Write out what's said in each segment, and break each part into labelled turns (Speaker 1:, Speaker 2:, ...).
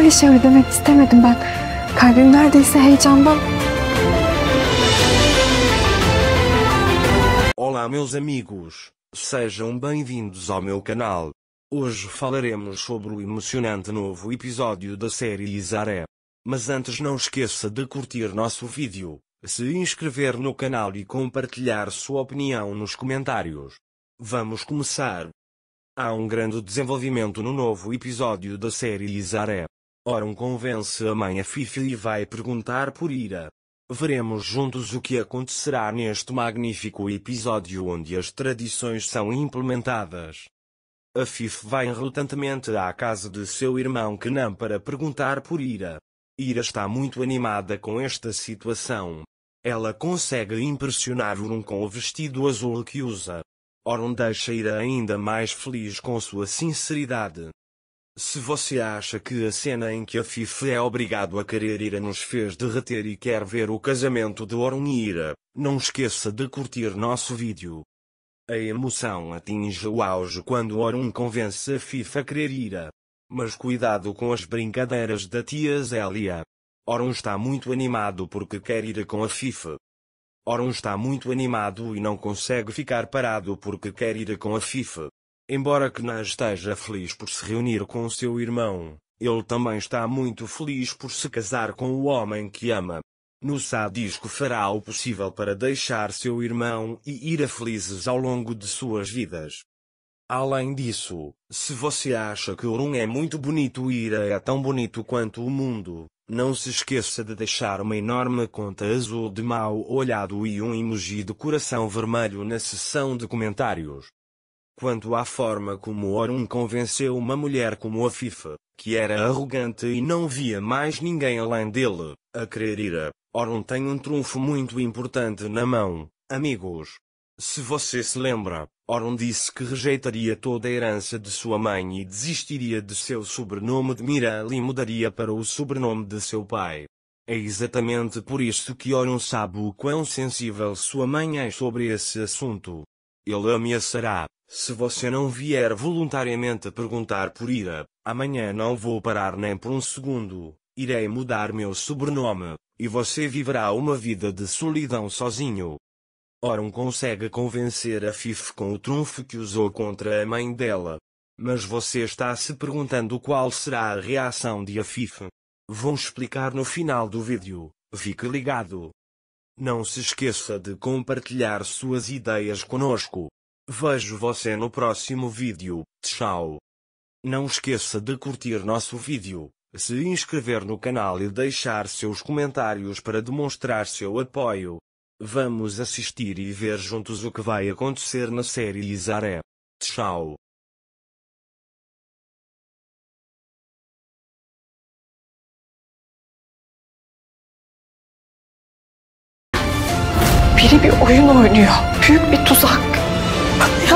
Speaker 1: şey istemedim ben. Kalbim neredeyse heyecandan. Olá meus amigos, sejam bem-vindos ao meu canal. Hoje falaremos sobre o emocionante novo episódio da série Isaré. Mas antes não esqueça de curtir nosso vídeo, se inscrever no canal e compartilhar sua opinião nos comentários. Vamos começar. Há um grande desenvolvimento no novo episódio da série Isaré. Orun convence a mãe a Fifi e vai perguntar por Ira. Veremos juntos o que acontecerá neste magnífico episódio onde as tradições são implementadas. A Fifi vai relutantemente à casa de seu irmão Kenan para perguntar por Ira. Ira está muito animada com esta situação. Ela consegue impressionar Orun com o vestido azul que usa. Orun deixa Ira ainda mais feliz com sua sinceridade. Se você acha que a cena em que a Fife é obrigado a querer ira nos fez derreter e quer ver o casamento de Orun e Ira, não esqueça de curtir nosso vídeo. A emoção atinge o auge quando Orun convence a Fife a querer ira. Mas cuidado com as brincadeiras da tia Zélia. Orun está muito animado porque quer ir com a Fife. Orun está muito animado e não consegue ficar parado porque quer ir com a Fife. Embora Kenan esteja feliz por se reunir com seu irmão, ele também está muito feliz por se casar com o homem que ama. Nussá diz que fará o possível para deixar seu irmão e ir a felizes ao longo de suas vidas. Além disso, se você acha que Orun é muito bonito e Ira é tão bonito quanto o mundo, não se esqueça de deixar uma enorme conta azul de mau olhado e um emoji de coração vermelho na seção de comentários. Quanto à forma como Orun convenceu uma mulher como a FIFA, que era arrogante e não via mais ninguém além dele, a querer ira, Orun tem um trunfo muito importante na mão, amigos. Se você se lembra, Orun disse que rejeitaria toda a herança de sua mãe e desistiria de seu sobrenome de Miral e mudaria para o sobrenome de seu pai. É exatamente por isso que Orun sabe o quão sensível sua mãe é sobre esse assunto. Ele ameaçará, se você não vier voluntariamente a perguntar por ira, amanhã não vou parar nem por um segundo, irei mudar meu sobrenome, e você viverá uma vida de solidão sozinho. Oron consegue convencer a Fif com o trunfo que usou contra a mãe dela. Mas você está se perguntando qual será a reação de a Fif. Vou explicar no final do vídeo, fique ligado. Não se esqueça de compartilhar suas ideias conosco. Vejo você no próximo vídeo. Tchau. Não esqueça de curtir nosso vídeo, se inscrever no canal e deixar seus comentários para demonstrar seu apoio. Vamos assistir e ver juntos o que vai acontecer na série Isaré. Tchau. Biri bir oyun oynuyor. Büyük bir tuzak.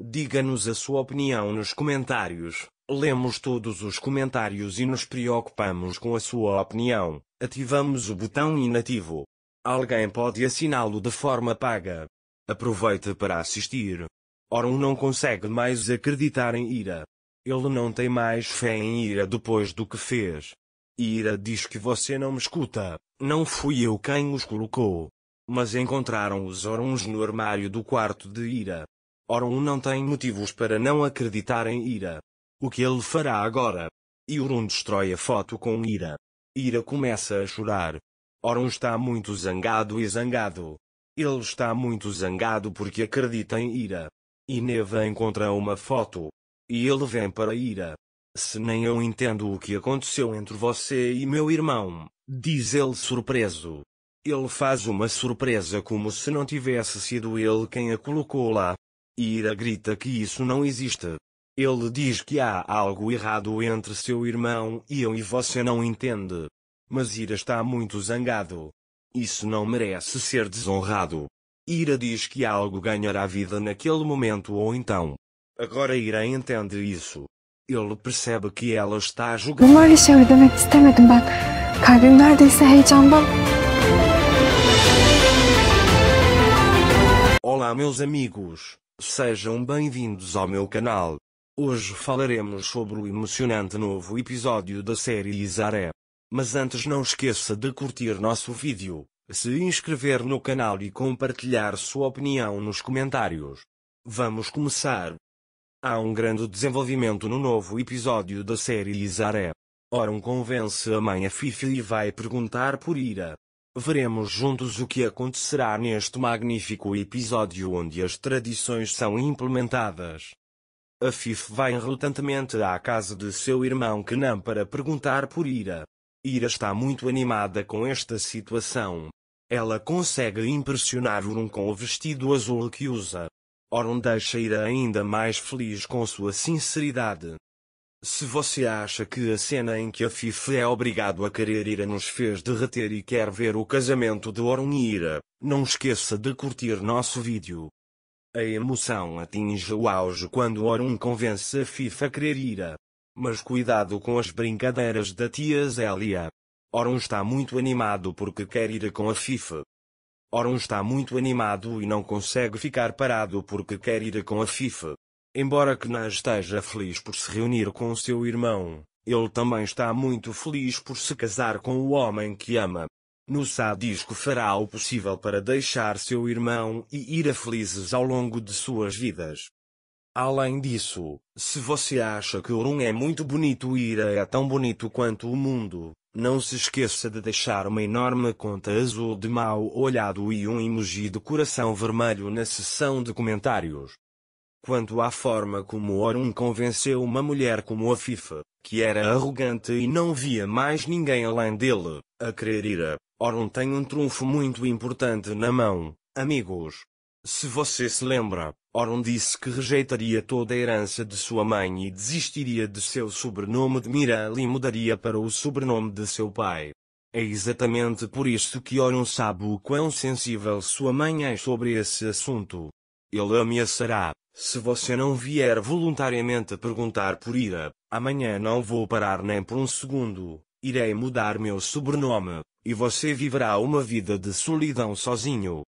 Speaker 1: Diga-nos a sua opinião nos comentários. Lemos todos os comentários e nos preocupamos com a sua opinião. Ativamos o botão inativo. Alguém pode assiná-lo de forma paga. Aproveite para assistir. Oron não consegue mais acreditar em Ira. Ele não tem mais fé em Ira depois do que fez. Ira diz que você não me escuta. Não fui eu quem os colocou. Mas encontraram os Orons no armário do quarto de Ira. Orun não tem motivos para não acreditar em Ira. O que ele fará agora? Orun destrói a foto com Ira. Ira começa a chorar. Orun está muito zangado e zangado. Ele está muito zangado porque acredita em Ira. E Neva encontra uma foto. E ele vem para Ira. Se nem eu entendo o que aconteceu entre você e meu irmão, diz ele surpreso. Ele faz uma surpresa como se não tivesse sido ele quem a colocou lá. Ira grita que isso não existe. Ele diz que há algo errado entre seu irmão e eu e você não entende. Mas Ira está muito zangado. Isso não merece ser desonrado. Ira diz que algo ganhará vida naquele momento ou então. Agora Ira entende isso. Ele percebe que ela está a jogar. Olá meus amigos. Sejam bem-vindos ao meu canal. Hoje falaremos sobre o emocionante novo episódio da série Isaré. Mas antes não esqueça de curtir nosso vídeo, se inscrever no canal e compartilhar sua opinião nos comentários. Vamos começar. Há um grande desenvolvimento no novo episódio da série Isaré. Oron convence a mãe a Fifi e vai perguntar por Ira, veremos juntos o que acontecerá neste magnífico episódio onde as tradições são implementadas. A Fif vai relutantemente à casa de seu irmão Kenan para perguntar por Ira. Ira está muito animada com esta situação. Ela consegue impressionar Urun com o vestido azul que usa. Orun deixa Ira ainda mais feliz com sua sinceridade. Se você acha que a cena em que a Fife é obrigado a querer Ira nos fez derreter e quer ver o casamento de Orun e Ira, não esqueça de curtir nosso vídeo. A emoção atinge o auge quando Orun convence a Fife a querer Ira. Mas cuidado com as brincadeiras da tia Zélia. Orun está muito animado porque quer ir com a Fife. Orun está muito animado e não consegue ficar parado porque quer ir com a Fife. Embora Kenan esteja feliz por se reunir com seu irmão, ele também está muito feliz por se casar com o homem que ama. Nusa diz que fará o possível para deixar seu irmão e ir a felizes ao longo de suas vidas. Além disso, se você acha que Orun é muito bonito e Ira é tão bonito quanto o mundo, não se esqueça de deixar uma enorme conta azul de mau olhado e um emoji de coração vermelho na seção de comentários. Quanto à forma como Orun convenceu uma mulher como a FIFA, que era arrogante e não via mais ninguém além dele, a querer ira, Orun tem um trunfo muito importante na mão, amigos. Se você se lembra, Orun disse que rejeitaria toda a herança de sua mãe e desistiria de seu sobrenome de Miral e mudaria para o sobrenome de seu pai. É exatamente por isso que Orun sabe o quão sensível sua mãe é sobre esse assunto. Ele ameaçará. Se você não vier voluntariamente a perguntar por Ira, amanhã não vou parar nem por um segundo. Irei mudar meu sobrenome, e você viverá uma vida de solidão sozinho.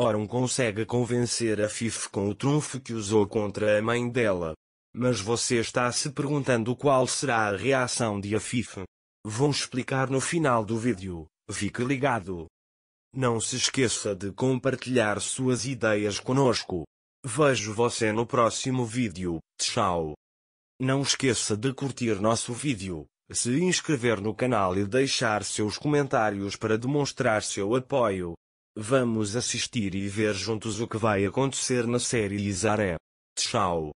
Speaker 1: Oron consegue convencer a Fif com o trunfo que usou contra a mãe dela. Mas você está se perguntando qual será a reação de a Fif. Vou explicar no final do vídeo, fique ligado. Não se esqueça de compartilhar suas ideias conosco. Vejo você no próximo vídeo. Tchau. Não esqueça de curtir nosso vídeo, se inscrever no canal e deixar seus comentários para demonstrar seu apoio. Vamos assistir e ver juntos o que vai acontecer na série Isaré. Tchau.